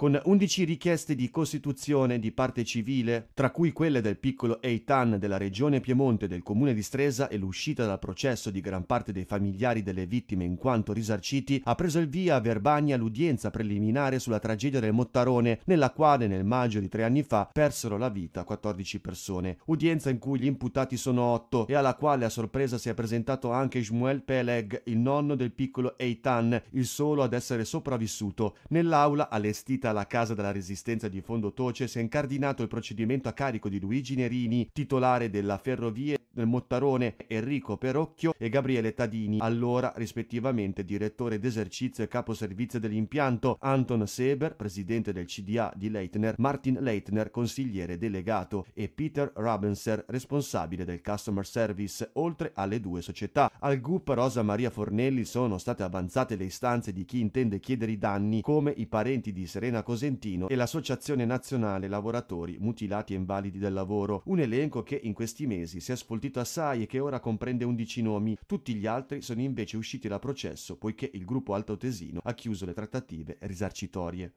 con 11 richieste di costituzione di parte civile, tra cui quelle del piccolo Eitan della regione Piemonte del comune di Stresa e l'uscita dal processo di gran parte dei familiari delle vittime in quanto risarciti, ha preso il via a Verbania l'udienza preliminare sulla tragedia del Mottarone, nella quale nel maggio di tre anni fa persero la vita 14 persone. Udienza in cui gli imputati sono 8 e alla quale a sorpresa si è presentato anche Shmuel Peleg, il nonno del piccolo Eitan, il solo ad essere sopravvissuto, nell'aula allestita alla Casa della Resistenza di Fondo Toce si è incardinato il procedimento a carico di Luigi Nerini, titolare della Ferrovie eh, Mottarone, Enrico Perocchio e Gabriele Tadini, allora rispettivamente direttore d'esercizio e capo servizio dell'impianto, Anton Seber, presidente del CDA di Leitner, Martin Leitner, consigliere delegato, e Peter Rabenser, responsabile del customer service, oltre alle due società. Al GUP Rosa Maria Fornelli sono state avanzate le istanze di chi intende chiedere i danni, come i parenti di Serena Cosentino e l'Associazione Nazionale Lavoratori Mutilati e Invalidi del Lavoro, un elenco che in questi mesi si è sfoltito applaudito assai e che ora comprende 11 nomi. Tutti gli altri sono invece usciti da processo poiché il gruppo altoatesino ha chiuso le trattative risarcitorie.